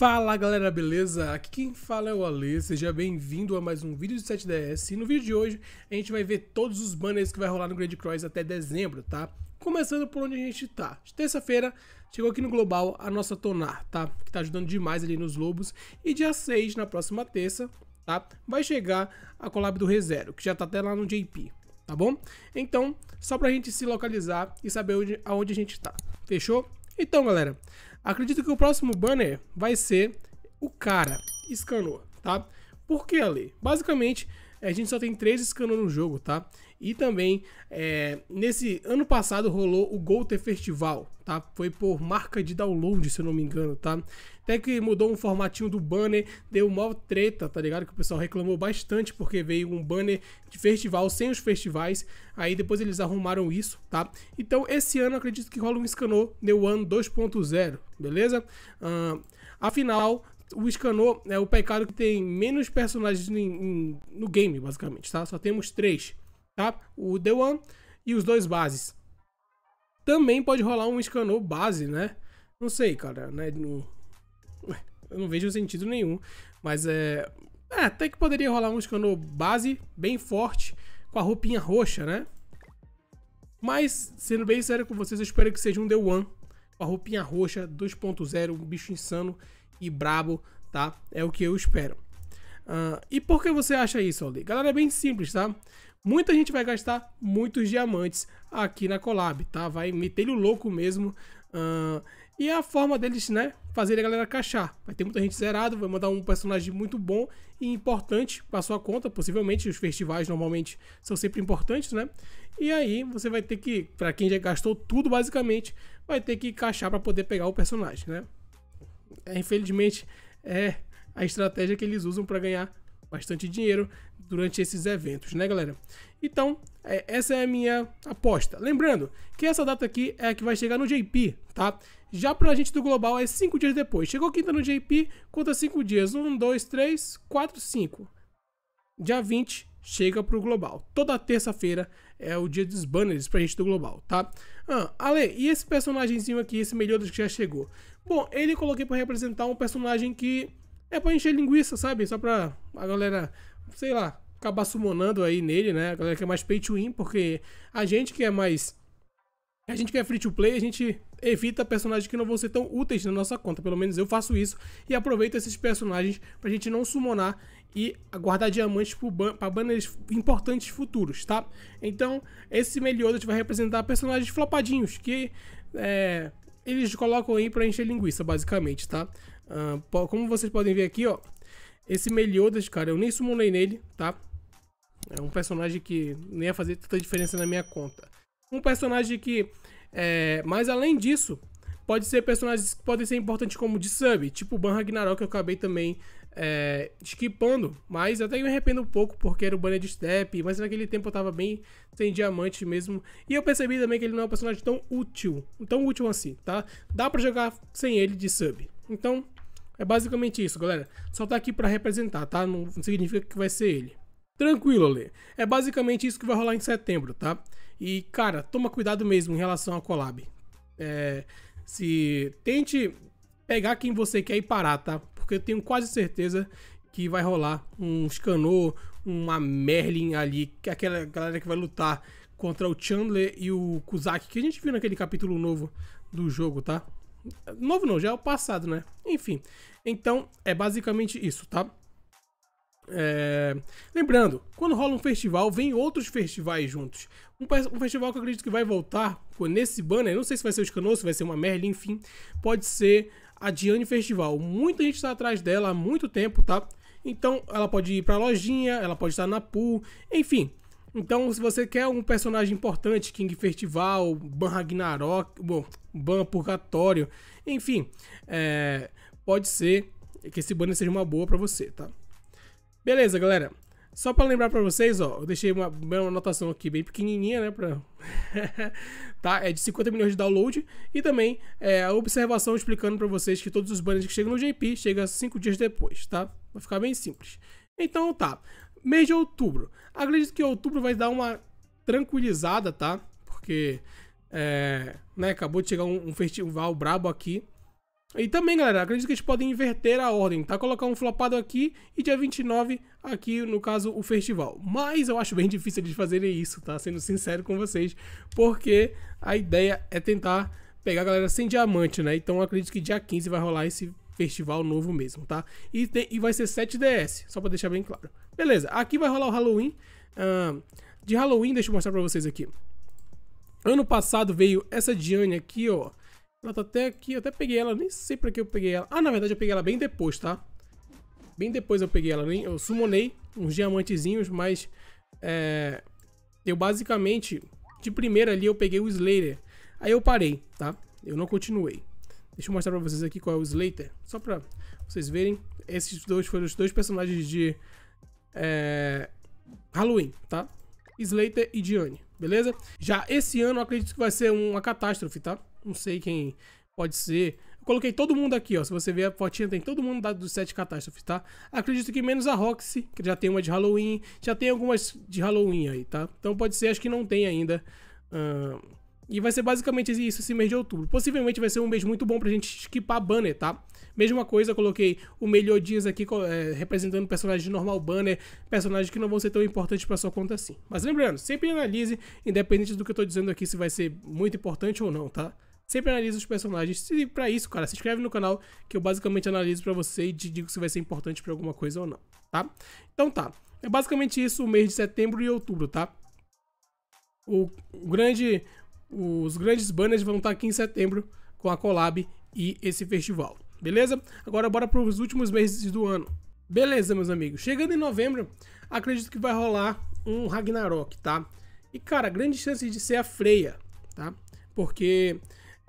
Fala galera, beleza? Aqui quem fala é o Ale, seja bem-vindo a mais um vídeo de 7DS e no vídeo de hoje a gente vai ver todos os banners que vai rolar no Grand Cross até dezembro, tá? Começando por onde a gente tá. Terça-feira chegou aqui no Global a nossa Tonar, tá? Que tá ajudando demais ali nos lobos e dia 6, na próxima terça, tá? Vai chegar a collab do ReZero, que já tá até lá no JP, tá bom? Então, só pra gente se localizar e saber onde, aonde a gente tá, fechou? Então, galera, acredito que o próximo banner vai ser o cara escanou, tá? Por que, ali? Basicamente, é, a gente só tem três scanners no jogo, tá? E também, é, nesse ano passado rolou o Golter Festival, tá? Foi por marca de download, se eu não me engano, tá? Até que mudou um formatinho do banner, deu mó treta, tá ligado? Que o pessoal reclamou bastante porque veio um banner de festival sem os festivais. Aí depois eles arrumaram isso, tá? Então esse ano acredito que rola um Scanor New One 2.0, beleza? Uh, afinal, o Escanor é o pecado que tem menos personagens em, em, no game, basicamente, tá? Só temos três, tá? O The One e os dois bases. Também pode rolar um Escanor base, né? Não sei, cara, né? No... Eu não vejo sentido nenhum, mas é... é até que poderia rolar um Escanor base bem forte, com a roupinha roxa, né? Mas, sendo bem sério com vocês, eu espero que seja um The One, com a roupinha roxa 2.0, um bicho insano, e brabo, tá? É o que eu espero. Uh, e por que você acha isso, Aldi? Galera, é bem simples, tá? Muita gente vai gastar muitos diamantes aqui na collab, tá? Vai meter o louco mesmo. Uh, e é a forma deles, né, fazer a galera cachar. Vai ter muita gente zerado vai mandar um personagem muito bom e importante para sua conta. Possivelmente os festivais normalmente são sempre importantes, né? E aí você vai ter que, para quem já gastou tudo basicamente, vai ter que cachar para poder pegar o personagem, né? É, infelizmente, é a estratégia que eles usam para ganhar bastante dinheiro durante esses eventos, né, galera? Então, é, essa é a minha aposta. Lembrando que essa data aqui é a que vai chegar no JP, tá? Já pra gente do Global é cinco dias depois. Chegou quinta no JP, conta cinco dias. Um, dois, três, quatro, cinco. Dia 20 chega pro Global. Toda terça-feira é o dia dos banners pra gente do Global, tá? Ah, Ale, e esse personagemzinho aqui, esse melhor que já chegou? Bom, ele coloquei para representar um personagem que é pra encher linguiça, sabe? Só pra a galera, sei lá, acabar sumonando aí nele, né? A galera que é mais pay to win, porque a gente que é mais. A gente que é free to play, a gente evita personagens que não vão ser tão úteis na nossa conta. Pelo menos eu faço isso e aproveito esses personagens pra gente não sumonar e guardar diamantes para banners importantes futuros, tá? Então, esse Meliodas vai representar personagens flopadinhos que é, eles colocam aí para encher linguiça, basicamente, tá? Uh, como vocês podem ver aqui, ó, esse Meliodas, cara, eu nem sumonei nele, tá? É um personagem que nem ia fazer tanta diferença na minha conta. Um personagem que, é... mas além disso, pode ser personagens que podem ser importantes como de sub, tipo o Ban Ragnarok que eu acabei também é, skipando, mas até me arrependo um pouco porque era o banner de step, mas naquele tempo eu tava bem sem diamante mesmo. E eu percebi também que ele não é um personagem tão útil, tão útil assim, tá? Dá pra jogar sem ele de sub. Então, é basicamente isso, galera. Só tá aqui pra representar, tá? Não, não significa que vai ser ele. Tranquilo, Ale. É basicamente isso que vai rolar em setembro, tá? E, cara, toma cuidado mesmo em relação à collab. É, se tente pegar quem você quer e parar, tá? porque eu tenho quase certeza que vai rolar um Scanor, uma Merlin ali, que é aquela galera que vai lutar contra o Chandler e o Kuzak, que a gente viu naquele capítulo novo do jogo, tá? Novo não, já é o passado, né? Enfim, então é basicamente isso, tá? É... Lembrando, quando rola um festival, vem outros festivais juntos. Um, um, festival que eu acredito que vai voltar nesse banner, não sei se vai ser o Escanor, se vai ser uma Merlin, enfim, pode ser a Diane Festival. Muita gente está atrás dela há muito tempo, tá? Então ela pode ir para a lojinha, ela pode estar na pool, enfim. Então, se você quer um personagem importante, King Festival, Ban Ragnarok, bom, Ban Purgatório, enfim, é, pode ser que esse banner seja uma boa para você, tá? Beleza, galera. Só para lembrar para vocês, ó, eu deixei uma, uma anotação aqui bem pequenininha, né, para tá? É de 50 milhões de download e também é, a observação explicando para vocês que todos os banners que chegam no JP chegam 5 dias depois, tá? Vai ficar bem simples. Então, tá. Mês de outubro. Acredito que outubro vai dar uma tranquilizada, tá? Porque é, né, acabou de chegar um, um festival brabo aqui. E também, galera, acredito que eles podem inverter a ordem, tá? Colocar um flopado aqui e dia 29 aqui, no caso, o festival. Mas eu acho bem difícil eles fazerem isso, tá? Sendo sincero com vocês, porque a ideia é tentar pegar a galera sem diamante, né? Então acredito que dia 15 vai rolar esse festival novo mesmo, tá? E, tem, e vai ser 7DS, só pra deixar bem claro. Beleza, aqui vai rolar o Halloween. Uh, de Halloween, deixa eu mostrar pra vocês aqui. Ano passado veio essa Diane aqui, ó. Ela tá até aqui, eu até peguei ela, nem sei pra que eu peguei ela. Ah, na verdade eu peguei ela bem depois, tá? Bem depois eu peguei ela, eu sumonei uns diamantezinhos, mas é, eu basicamente, de primeira ali eu peguei o Slater. Aí eu parei, tá? Eu não continuei. Deixa eu mostrar pra vocês aqui qual é o Slater, só pra vocês verem. Esses dois foram os dois personagens de é, Halloween, tá? Slater e Diane, beleza? Já esse ano eu acredito que vai ser uma catástrofe, tá? não sei quem pode ser. Eu coloquei todo mundo aqui, ó. Se você ver a fotinha, tem todo mundo do dos sete catástrofes, tá? Acredito que menos a Roxy, que já tem uma de Halloween. Já tem algumas de Halloween aí, tá? Então pode ser, acho que não tem ainda. Uh, e vai ser basicamente isso esse mês de outubro. Possivelmente vai ser um mês muito bom pra gente skipar banner, tá? Mesma coisa, coloquei o Melhor Dias aqui é, representando personagens de normal banner, personagens que não vão ser tão importantes para sua conta assim. Mas lembrando, sempre analise, independente do que eu tô dizendo aqui, se vai ser muito importante ou não, tá? Sempre analiso os personagens. E pra isso, cara, se inscreve no canal que eu basicamente analiso pra você e te digo se vai ser importante pra alguma coisa ou não, tá? Então tá. É basicamente isso o mês de setembro e outubro, tá? O grande, os grandes banners vão estar tá aqui em setembro com a collab e esse festival, beleza? Agora bora para os últimos meses do ano. Beleza, meus amigos. Chegando em novembro, acredito que vai rolar um Ragnarok, tá? E, cara, grande chance de ser a Freia, tá? Porque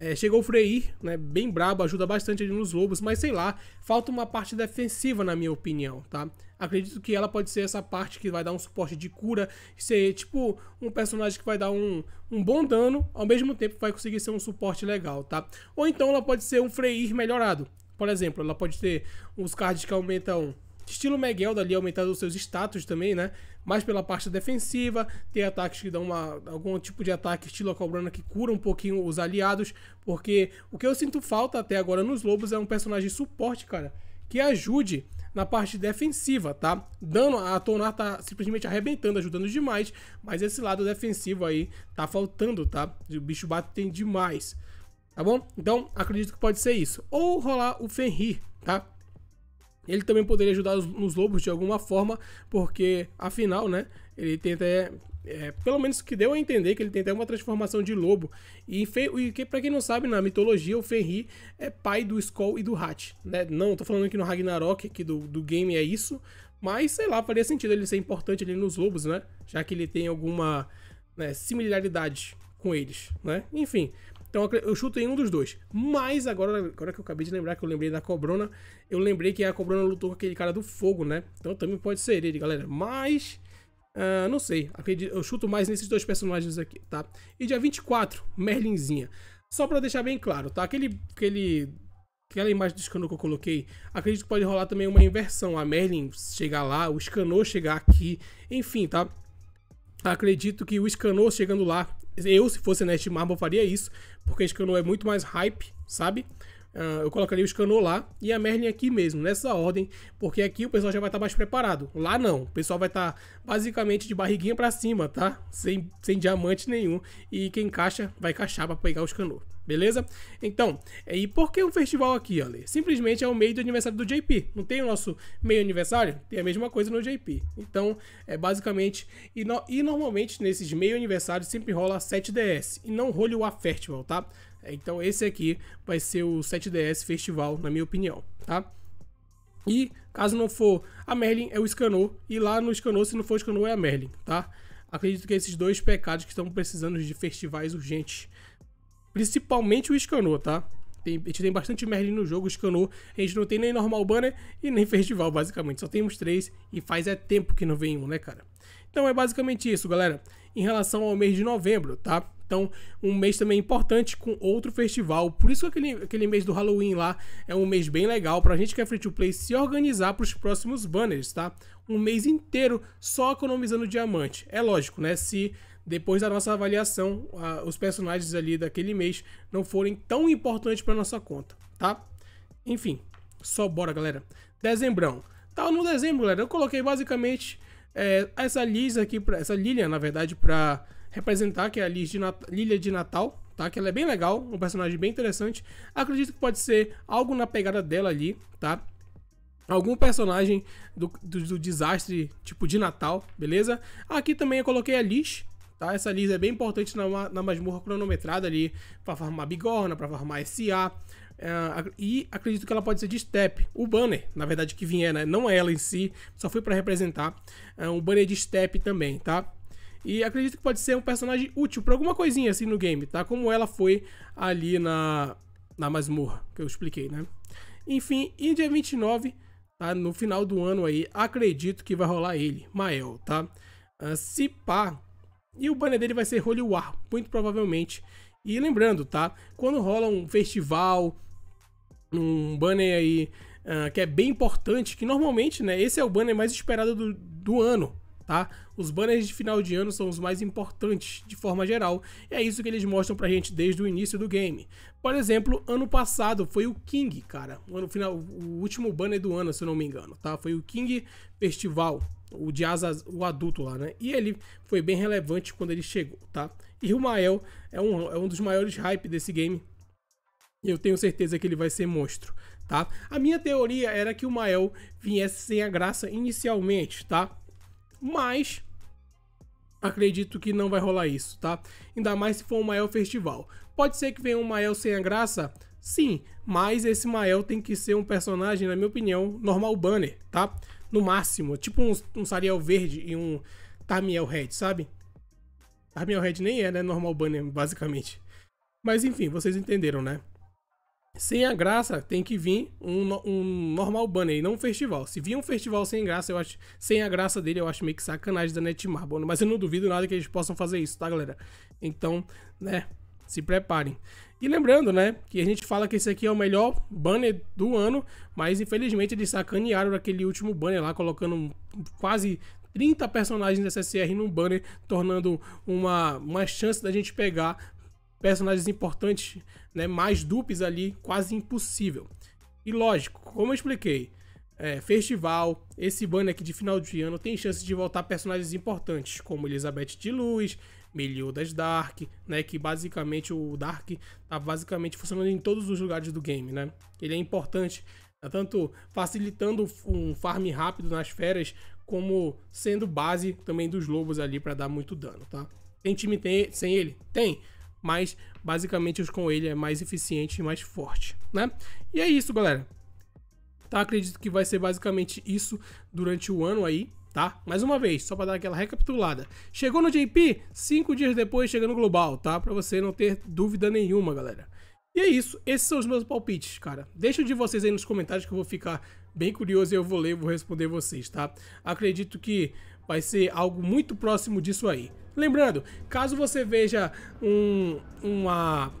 é, chegou o Frei, né? Bem brabo, ajuda bastante ali nos lobos, mas sei lá, falta uma parte defensiva, na minha opinião, tá? Acredito que ela pode ser essa parte que vai dar um suporte de cura, ser tipo um personagem que vai dar um, um bom dano, ao mesmo tempo vai conseguir ser um suporte legal, tá? Ou então ela pode ser um Freyr melhorado. Por exemplo, ela pode ter uns cards que aumentam Estilo Miguel ali aumentando os seus status também, né? Mais pela parte defensiva, ter ataques que dão uma, algum tipo de ataque estilo a Cobrana que cura um pouquinho os aliados, porque o que eu sinto falta até agora nos Lobos é um personagem suporte, cara, que ajude na parte defensiva, tá? Dano, a Tonar tá simplesmente arrebentando, ajudando demais, mas esse lado defensivo aí tá faltando, tá? O bicho bate tem demais, tá bom? Então, acredito que pode ser isso. Ou rolar o Fenrir, tá? Ele também poderia ajudar os, nos lobos de alguma forma, porque afinal, né? Ele tenta até. é, pelo menos que deu a entender que ele tem até uma transformação de lobo. E, e que, para quem não sabe, na mitologia, o Fenrir é pai do Skoll e do Hat. Né? Não, tô falando aqui no Ragnarok, aqui do, do game é isso. Mas, sei lá, faria sentido ele ser importante ali nos lobos, né? Já que ele tem alguma né, similaridade com eles, né? Enfim, então eu chuto em um dos dois. Mas agora, agora que eu acabei de lembrar, que eu lembrei da Cobrona, eu lembrei que a Cobrona lutou com aquele cara do fogo, né? Então também pode ser ele, galera. Mas. Uh, não sei, eu chuto mais nesses dois personagens aqui, tá? E dia 24, Merlinzinha. Só pra deixar bem claro, tá? Aquele, aquele aquela imagem do Scanor que eu coloquei, acredito que pode rolar também uma inversão. A Merlin chegar lá, o Scanor chegar aqui, enfim, tá? Acredito que o Scanor chegando lá eu, se fosse Nest Marble, faria isso, porque Escanor é muito mais hype, sabe? Uh, eu colocaria o Escanor lá e a Merlin aqui mesmo, nessa ordem, porque aqui o pessoal já vai estar tá mais preparado. Lá não, o pessoal vai estar tá basicamente de barriguinha para cima, tá? Sem, sem diamante nenhum. E quem encaixa vai encaixar para pegar o Escanor beleza? Então, é, e por que o festival aqui, Ale? Simplesmente é o meio do aniversário do JP. Não tem o nosso meio aniversário? Tem a mesma coisa no JP. Então, é basicamente. E, no, e normalmente nesses meio aniversários sempre rola 7DS e não rolha o A Festival, tá? É, então, esse aqui vai ser o 7DS Festival, na minha opinião, tá? E caso não for a Merlin, é o Scanor. E lá no Scanor, se não for o Scanor, é a Merlin, tá? Acredito que esses dois pecados que estão precisando de festivais urgentes Principalmente o Escanor, tá? Tem, a gente tem bastante Merlin no jogo, Escanor. A gente não tem nem normal banner e nem festival, basicamente. Só temos três e faz é tempo que não vem um, né, cara? Então é basicamente isso, galera. Em relação ao mês de novembro, tá? Então, um mês também importante com outro festival. Por isso que aquele, aquele mês do Halloween lá é um mês bem legal pra gente que é free to play se organizar para os próximos banners, tá? Um mês inteiro só economizando diamante. É lógico, né? Se depois da nossa avaliação, a, os personagens ali daquele mês não forem tão importantes para nossa conta, tá? Enfim, só bora, galera. Dezembrão. Tá no dezembro, galera. Eu coloquei basicamente é, essa Liz aqui, pra, essa Lilian, na verdade, para representar, que é a Liz de Nat Lilia de Natal, tá? Que ela é bem legal, um personagem bem interessante. Acredito que pode ser algo na pegada dela ali, tá? algum personagem do, do, do, desastre, tipo de Natal, beleza? Aqui também eu coloquei a Liz, Tá? Essa lisa é bem importante na, na masmorra cronometrada ali, para farmar bigorna, para farmar SA. Uh, é, e acredito que ela pode ser de step. O banner, na verdade, que vinha, né? não é ela em si, só foi para representar uh, um banner de step também, tá? E acredito que pode ser um personagem útil para alguma coisinha assim no game, tá? Como ela foi ali na, na masmorra, que eu expliquei, né? Enfim, e dia 29, tá? No final do ano aí, acredito que vai rolar ele, Mael, tá? Uh, se pá, e o banner dele vai ser Holy War, muito provavelmente. E lembrando, tá? Quando rola um festival, um banner aí uh, que é bem importante, que normalmente, né? Esse é o banner mais esperado do, do ano, tá? Os banners de final de ano são os mais importantes, de forma geral. E é isso que eles mostram pra gente desde o início do game. Por exemplo, ano passado foi o King, cara. O, final, o último banner do ano, se eu não me engano, tá? Foi o King Festival, o de asas, o adulto lá, né? E ele foi bem relevante quando ele chegou, tá? E o Mael é um, é um dos maiores hype desse game. E eu tenho certeza que ele vai ser monstro, tá? A minha teoria era que o Mael viesse sem a graça inicialmente, tá? Mas acredito que não vai rolar isso, tá? Ainda mais se for um Mael Festival. Pode ser que venha um Mael sem a graça? Sim, mas esse Mael tem que ser um personagem, na minha opinião, normal banner, tá? no máximo. Tipo um, um Sariel verde e um Tarmiel Red, sabe? Tarmiel Red nem é, né? Normal banner, basicamente. Mas enfim, vocês entenderam, né? Sem a graça, tem que vir um, um normal banner e não um festival. Se vir um festival sem graça, eu acho. Sem a graça dele, eu acho meio que sacanagem da Netmarble. Né? Mas eu não duvido nada que eles possam fazer isso, tá, galera? Então, né? Se preparem. E lembrando, né, que a gente fala que esse aqui é o melhor banner do ano, mas infelizmente eles sacanearam aquele último banner lá, colocando quase 30 personagens SSR num banner, tornando uma, uma chance da gente pegar personagens importantes, né, mais dupes ali, quase impossível. E lógico, como eu expliquei, é, festival, esse banner aqui de final de ano tem chance de voltar personagens importantes, como Elizabeth de Luz, Meliodas Dark, né? Que basicamente o Dark tá basicamente funcionando em todos os lugares do game, né? Ele é importante, tá? tanto facilitando um farm rápido nas feras, como sendo base também dos lobos ali para dar muito dano, tá? Tem time tem, sem ele? Tem, mas basicamente os com ele é mais eficiente e mais forte, né? E é isso, galera. Tá, acredito que vai ser basicamente isso durante o ano aí, tá? Mais uma vez, só para dar aquela recapitulada. Chegou no JP, cinco dias depois chega no Global, tá? Para você não ter dúvida nenhuma, galera. E é isso, esses são os meus palpites, cara. Deixa de vocês aí nos comentários que eu vou ficar bem curioso e eu vou ler e vou responder vocês, tá? Acredito que vai ser algo muito próximo disso aí. Lembrando, caso você veja um, uma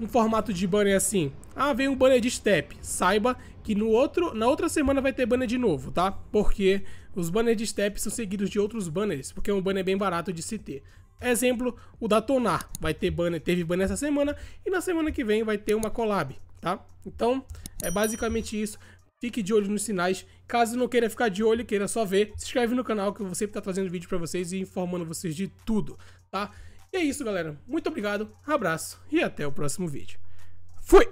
um formato de banner assim. Ah, vem um banner de step. Saiba que no outro, na outra semana vai ter banner de novo, tá? Porque os banners de step são seguidos de outros banners, porque é um banner bem barato de se ter. Exemplo, o da Tonar. Vai ter banner, teve banner essa semana e na semana que vem vai ter uma collab, tá? Então, é basicamente isso. Fique de olho nos sinais. Caso não queira ficar de olho, queira só ver, se inscreve no canal que eu sempre tá trazendo vídeo para vocês e informando vocês de tudo, tá? é isso, galera. Muito obrigado, abraço e até o próximo vídeo. Fui!